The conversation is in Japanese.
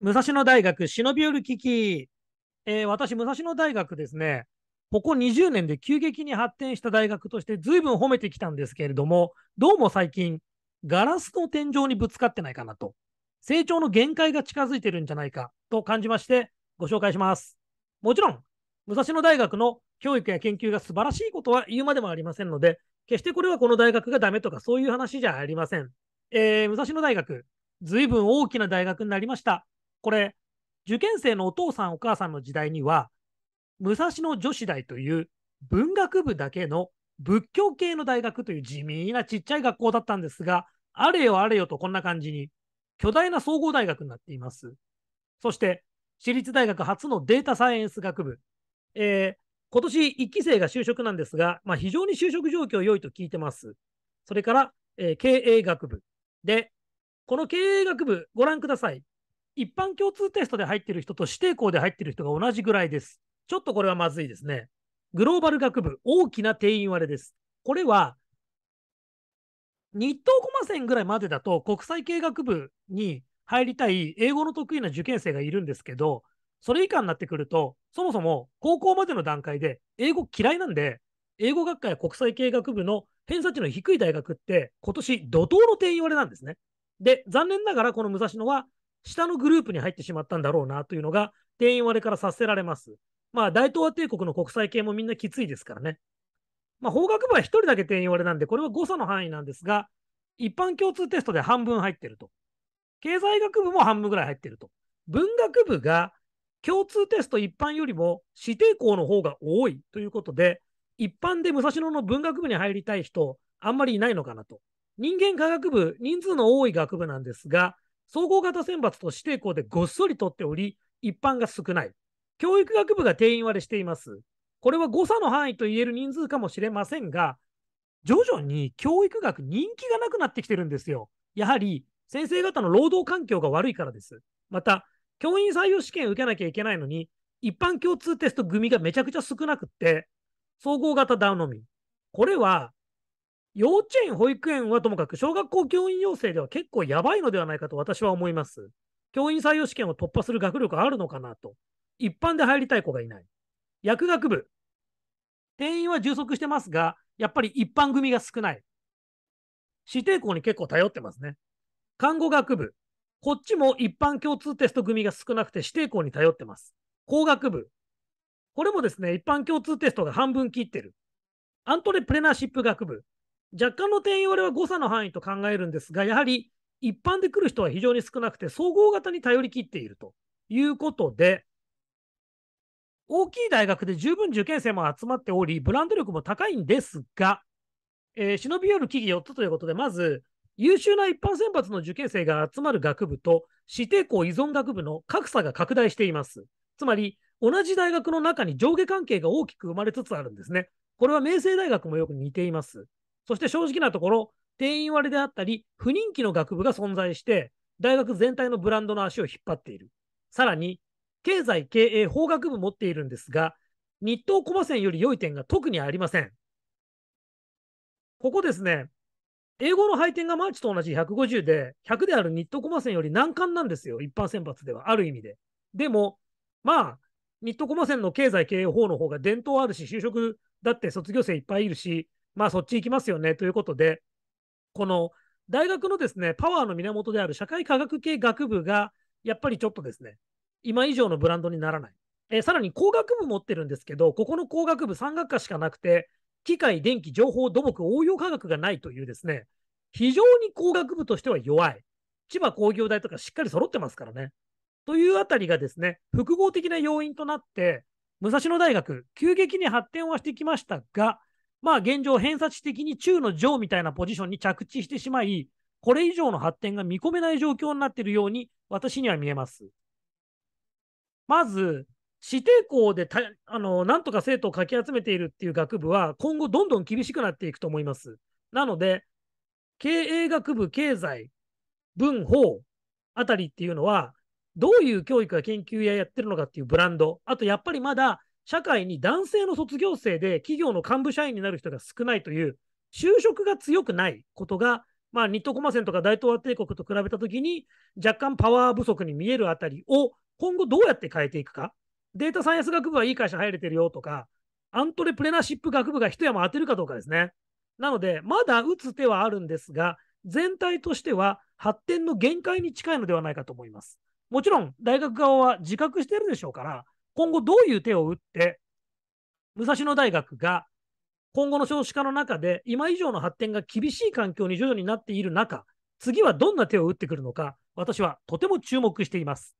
武蔵野大学忍び寄る危機、えー、私、武蔵野大学ですね、ここ20年で急激に発展した大学として随分褒めてきたんですけれども、どうも最近、ガラスの天井にぶつかってないかなと、成長の限界が近づいてるんじゃないかと感じまして、ご紹介します。もちろん、武蔵野大学の教育や研究が素晴らしいことは言うまでもありませんので、決してこれはこの大学がダメとかそういう話じゃありません。えー、武蔵野大学、随分大きな大学になりました。これ、受験生のお父さんお母さんの時代には、武蔵野女子大という文学部だけの仏教系の大学という地味なちっちゃい学校だったんですが、あれよあれよとこんな感じに巨大な総合大学になっています。そして、私立大学初のデータサイエンス学部。えー、今年1期生が就職なんですが、まあ、非常に就職状況良いと聞いてます。それから、えー、経営学部。で、この経営学部、ご覧ください。一般共通テストで入ってる人と指定校で入ってる人が同じぐらいです。ちょっとこれはまずいですね。グローバル学部、大きな定員割れです。これは、日東駒線ぐらいまでだと国際系学部に入りたい英語の得意な受験生がいるんですけど、それ以下になってくると、そもそも高校までの段階で英語嫌いなんで、英語学科や国際系学部の偏差値の低い大学って今年怒涛の定員割れなんですね。で、残念ながらこの武蔵野は下のグループに入ってしまったんだろうなというのが、定員割れからさせられます。まあ、大東亜帝国の国際系もみんなきついですからね。まあ、法学部は1人だけ定員割れなんで、これは誤差の範囲なんですが、一般共通テストで半分入ってると。経済学部も半分ぐらい入ってると。文学部が共通テスト一般よりも指定校の方が多いということで、一般で武蔵野の文学部に入りたい人、あんまりいないのかなと。人間科学部、人数の多い学部なんですが、総合型選抜と指定校でごっそり取っており、一般が少ない。教育学部が定員割れしています。これは誤差の範囲と言える人数かもしれませんが、徐々に教育学人気がなくなってきてるんですよ。やはり先生方の労働環境が悪いからです。また、教員採用試験受けなきゃいけないのに、一般共通テスト組がめちゃくちゃ少なくって、総合型ダウンのみ。これは幼稚園、保育園はともかく、小学校教員養成では結構やばいのではないかと私は思います。教員採用試験を突破する学力あるのかなと。一般で入りたい子がいない。薬学部。定員は充足してますが、やっぱり一般組が少ない。指定校に結構頼ってますね。看護学部。こっちも一般共通テスト組が少なくて指定校に頼ってます。工学部。これもですね、一般共通テストが半分切ってる。アントレプレナーシップ学部。若干の点割れは誤差の範囲と考えるんですが、やはり一般で来る人は非常に少なくて、総合型に頼りきっているということで、大きい大学で十分受験生も集まっており、ブランド力も高いんですが、えー、忍び寄る木々4つということで、まず、優秀な一般選抜の受験生が集まる学部と指定校依存学部の格差が拡大しています。つまり、同じ大学の中に上下関係が大きく生まれつつあるんですね。これは明星大学もよく似ています。そして正直なところ、定員割れであったり、不人気の学部が存在して、大学全体のブランドの足を引っ張っている。さらに、経済経営法学部持っているんですが、日東駒線より良い点が特にありません。ここですね、英語の配点がマーチと同じ150で、100であるニットコマ線より難関なんですよ、一般選抜では、ある意味で。でも、まあ、ニットコマ線の経済経営法の方が伝統あるし、就職だって卒業生いっぱいいるし、まあそっち行きますよねということで、この大学のですね、パワーの源である社会科学系学部が、やっぱりちょっとですね、今以上のブランドにならない。えさらに工学部持ってるんですけど、ここの工学部3学科しかなくて、機械、電気、情報、土木、応用科学がないというですね、非常に工学部としては弱い。千葉工業大とかしっかり揃ってますからね。というあたりがですね、複合的な要因となって、武蔵野大学、急激に発展はしてきましたが、まあ現状、偏差値的に中の上みたいなポジションに着地してしまい、これ以上の発展が見込めない状況になっているように私には見えます。まず、指定校でたあのなんとか生徒をかき集めているっていう学部は今後どんどん厳しくなっていくと思います。なので、経営学部、経済、文法あたりっていうのは、どういう教育や研究ややってるのかっていうブランド、あとやっぱりまだ社会に男性の卒業生で企業の幹部社員になる人が少ないという、就職が強くないことが、まあ、ニットコマセンとか大東亜帝国と比べたときに、若干パワー不足に見えるあたりを、今後どうやって変えていくか。データサイエンス学部はいい会社入れてるよとか、アントレプレナシップ学部が一山当てるかどうかですね。なので、まだ打つ手はあるんですが、全体としては発展の限界に近いのではないかと思います。もちろん、大学側は自覚してるでしょうから、今後どういう手を打って、武蔵野大学が今後の少子化の中で今以上の発展が厳しい環境に徐々になっている中、次はどんな手を打ってくるのか、私はとても注目しています。